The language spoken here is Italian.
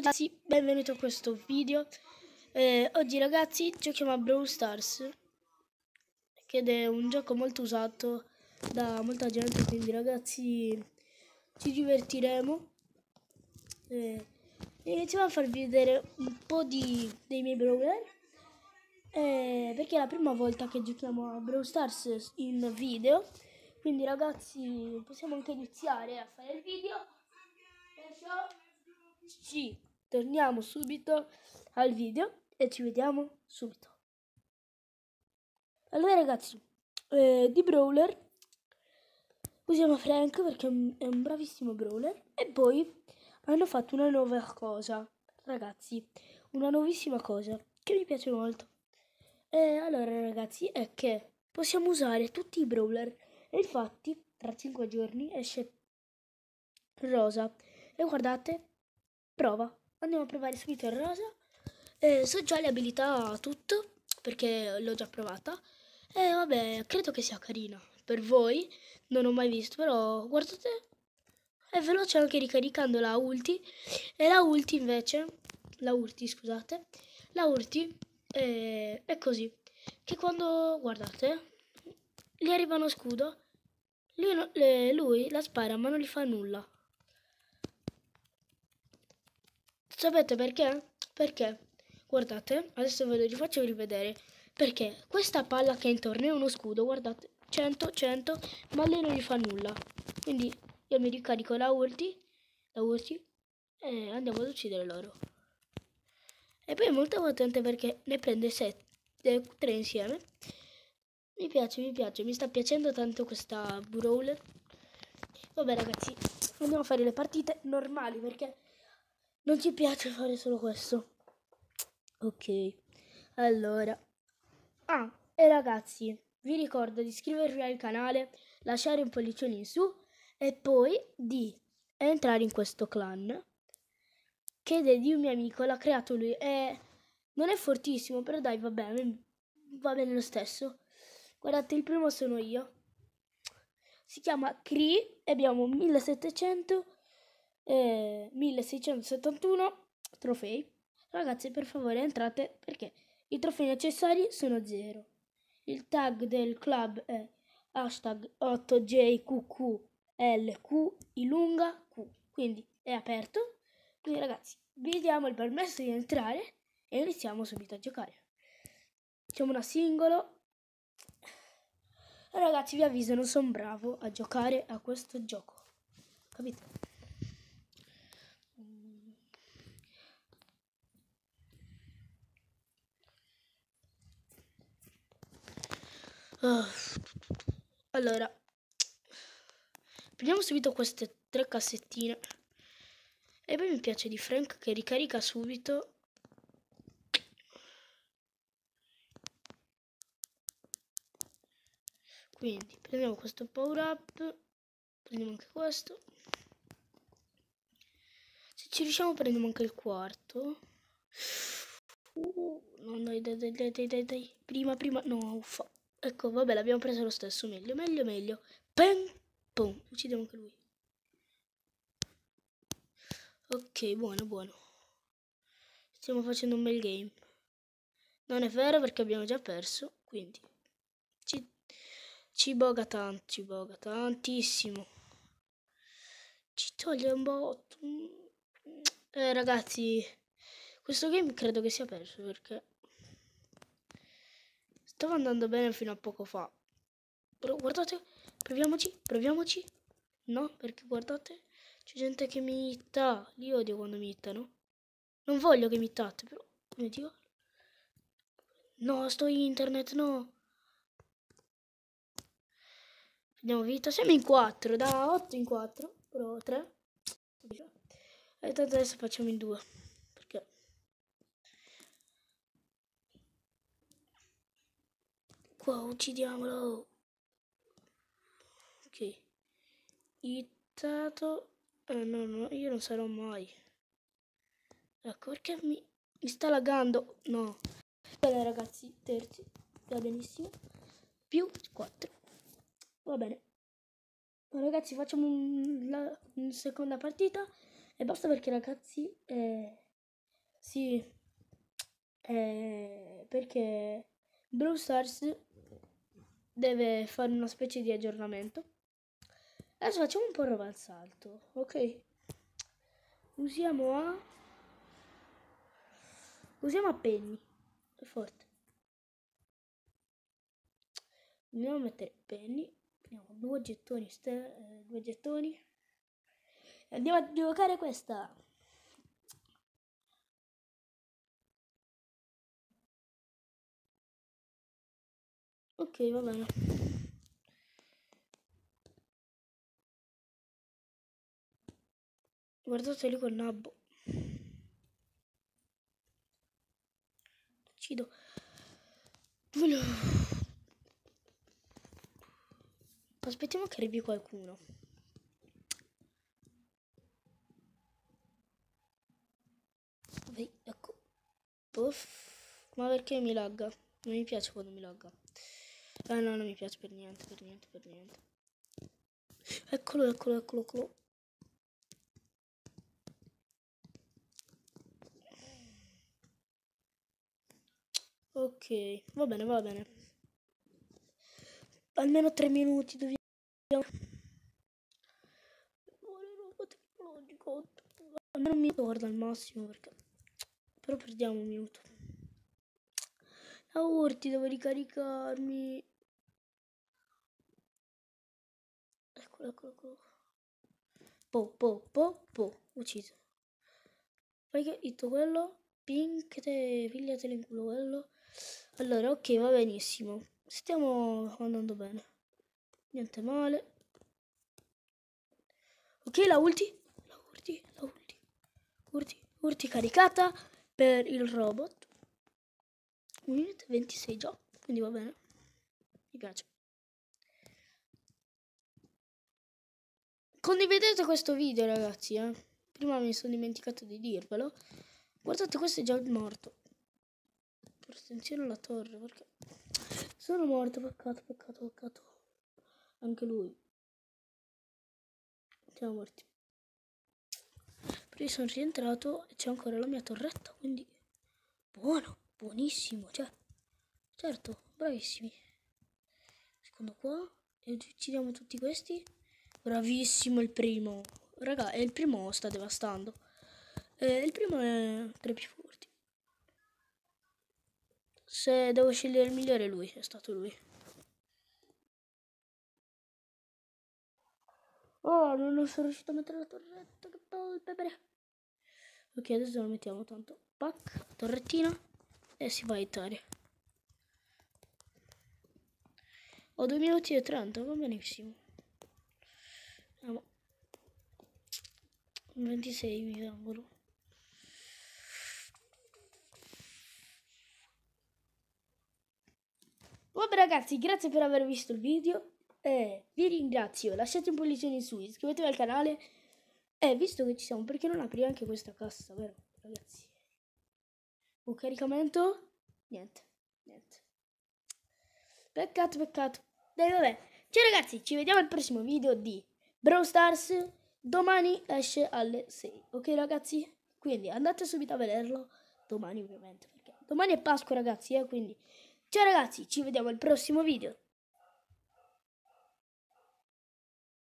Ciao ragazzi, benvenuti a questo video eh, Oggi ragazzi giochiamo a Brawl Stars Che è un gioco molto usato da molta gente Quindi ragazzi ci divertiremo eh, Iniziamo a farvi vedere un po' di, dei miei brawler eh, Perché è la prima volta che giochiamo a Brawl Stars in video Quindi ragazzi possiamo anche iniziare a fare il video Perciò... G torniamo subito al video e ci vediamo subito. Allora ragazzi, eh, di Brawler usiamo Frank perché è un, bravissimo Brawler e poi hanno fatto una nuova cosa, ragazzi, una nuovissima cosa che mi piace molto. E allora ragazzi, è che possiamo usare tutti i Brawler e infatti tra 5 giorni esce Rosa e guardate, prova andiamo a provare subito il rosa eh, so già le abilità tutto perché l'ho già provata e eh, vabbè credo che sia carina per voi non ho mai visto però guardate è veloce anche ricaricando la ulti e la ulti invece la ulti scusate la ulti è, eh, è così che quando guardate gli arriva uno scudo lui, no, le, eh, lui la spara ma non gli fa nulla Sapete perché? Perché? Guardate, adesso ve lo rifaccio rivedere. Perché questa palla che è intorno è uno scudo, guardate, 100, 100, ma lei non gli fa nulla. Quindi io mi ricarico la ulti, la ulti, e andiamo ad uccidere loro. E poi è molto potente perché ne prende 7, 3 insieme. Mi piace, mi piace, mi sta piacendo tanto questa brawler. Vabbè ragazzi, andiamo a fare le partite normali perché non ti piace fare solo questo. Ok, allora. Ah, e ragazzi, vi ricordo di iscrivervi al canale, lasciare un pollicione in su e poi di entrare in questo clan che è di un mio amico, l'ha creato lui. E non è fortissimo, però dai, va bene, va bene lo stesso. Guardate, il primo sono io. Si chiama Cree e abbiamo 1700 1671 eh, trofei. Ragazzi, per favore, entrate perché i trofei necessari sono zero. Il tag del club è hashtag 8JQQLQILUNGAQ. Quindi è aperto. Quindi ragazzi, vi diamo il permesso di entrare e iniziamo subito a giocare. Facciamo una singolo. Ragazzi, vi avviso, non sono bravo a giocare a questo gioco. Capito? Uh. Allora, prendiamo subito queste tre cassettine. E poi mi piace di Frank che ricarica subito. Quindi prendiamo questo power up, prendiamo anche questo. Se ci riusciamo prendiamo anche il quarto. Uh, no, dai, dai, dai, dai, dai, dai. Prima, prima, no, uffa. Ecco, vabbè, l'abbiamo preso lo stesso. Meglio, meglio, meglio. Pam, pum. Uccidiamo anche lui. Ok, buono, buono. Stiamo facendo un bel game. Non è vero perché abbiamo già perso, quindi ci, ci boga tanto, ci boga tantissimo. Ci toglie un botto. Eh, ragazzi, questo game credo che sia perso perché Stava andando bene fino a poco fa. Però guardate, proviamoci, proviamoci. No, perché guardate, c'è gente che mi itta. Io odio quando mi ittano. Non voglio che mi ittate, però. Mio Dio. No, sto internet, no. Andiamo vita. Siamo in 4, da 8 in 4. Però 3. E tanto adesso facciamo in 2. qua, uccidiamolo. Ok. Ittato. Eh, no, no, io non sarò mai. Ecco, perché mi, mi sta laggando? No. Bene ragazzi, terzi. Va benissimo. Più 4. Va bene. Ma ragazzi, facciamo un, la, una seconda partita. E basta perché ragazzi... Eh, sì. Eh, perché... Blue Stars deve fare una specie di aggiornamento. Adesso facciamo un po' roba al salto, ok? Usiamo a... Usiamo a Penny, è forte. Andiamo mettere Penny, prendiamo due gettoni, eh, due gettoni. Andiamo a giocare questa. Ok, va bene. Guardate lì quel nabbo. Uccido. Aspettiamo che arrivi qualcuno. Vai, ecco. Puff. Ma perché mi lagga? Non mi piace quando mi lagga. Ah no, non mi piace per niente, per niente, per niente. Eccolo, eccolo, eccolo, eccolo. Ok, va bene, va bene. Almeno tre minuti dobbiamo... Vuole roba tecnologico. Almeno mi torna al massimo perché... Però perdiamo un minuto. La urti, devo ricaricarmi. Eccolo, eccolo, eccolo. Boh, boh, boh, boh. Ucciso. Perché detto quello? Pink, te, pigliatelo in culo quello. Allora, ok, va benissimo. Stiamo andando bene. Niente male. Ok, la ulti. La ulti, la ulti. Urti, urti caricata per il robot. Un 26 già, quindi va bene. Mi piace. Condividete questo video ragazzi, eh. Prima mi sono dimenticato di dirvelo. Guardate, questo è già morto. attenzione alla torre, perché... Sono morto, peccato, peccato, peccato. Anche lui. Siamo morti. Però io sono rientrato e c'è ancora la mia torretta, quindi... Buono, buonissimo, cioè... Certo, bravissimi. Secondo qua. E uccidiamo tutti questi. Bravissimo il primo. Raga, e il primo sta devastando. Eh, il primo è tra i più forti. Se devo scegliere il migliore lui, è stato lui. Oh, non sono riuscito a mettere la torretta, che polpebere. Ok, adesso lo mettiamo tanto. Pac, torrettina e si va a Italia. Ho 2 minuti e 30, va benissimo. 26 mi auguro. Vabbè ragazzi, grazie per aver visto il video eh, vi ringrazio, lasciate un pollice in su, iscrivetevi al canale e eh, visto che ci siamo, perché non aprire anche questa cassa, vero ragazzi? Un caricamento? Niente, niente. Peccato, peccato. Dai vabbè, ciao ragazzi, ci vediamo al prossimo video di Brawl Stars domani esce alle 6. Ok ragazzi? Quindi andate subito a vederlo domani ovviamente. Perché domani è Pasqua ragazzi, eh? Quindi ciao ragazzi, ci vediamo al prossimo video.